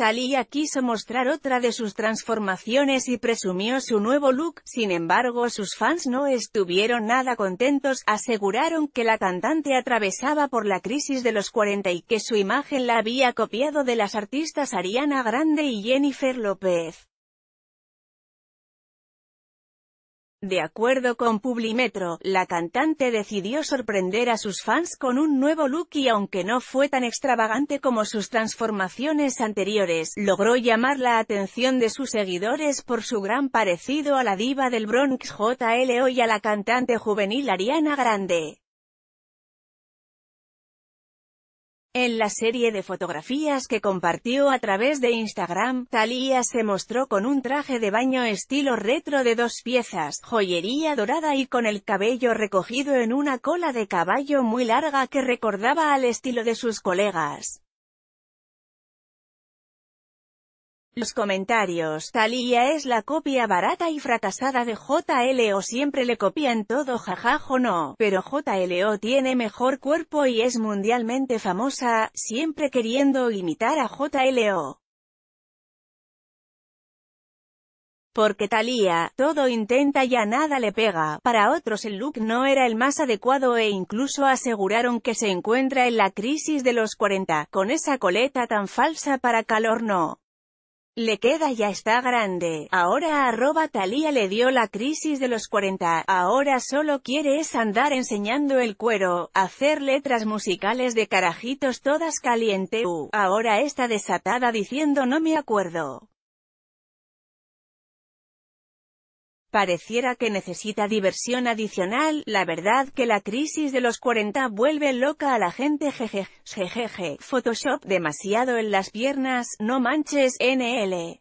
Salía quiso mostrar otra de sus transformaciones y presumió su nuevo look, sin embargo sus fans no estuvieron nada contentos, aseguraron que la cantante atravesaba por la crisis de los 40 y que su imagen la había copiado de las artistas Ariana Grande y Jennifer López. De acuerdo con Publimetro, la cantante decidió sorprender a sus fans con un nuevo look y aunque no fue tan extravagante como sus transformaciones anteriores, logró llamar la atención de sus seguidores por su gran parecido a la diva del Bronx JLO y a la cantante juvenil Ariana Grande. En la serie de fotografías que compartió a través de Instagram, Thalía se mostró con un traje de baño estilo retro de dos piezas, joyería dorada y con el cabello recogido en una cola de caballo muy larga que recordaba al estilo de sus colegas. Los comentarios, Talía es la copia barata y fracasada de JLO siempre le copian todo jajajo no, pero JLO tiene mejor cuerpo y es mundialmente famosa, siempre queriendo imitar a JLO. Porque Talía, todo intenta y a nada le pega, para otros el look no era el más adecuado e incluso aseguraron que se encuentra en la crisis de los 40, con esa coleta tan falsa para calor no. Le queda ya está grande. Ahora arroba Talía le dio la crisis de los 40. Ahora solo quiere es andar enseñando el cuero, hacer letras musicales de carajitos todas caliente. Uh, ahora está desatada diciendo no me acuerdo. Pareciera que necesita diversión adicional, la verdad que la crisis de los 40 vuelve loca a la gente jejeje, jejeje, Photoshop demasiado en las piernas, no manches, NL.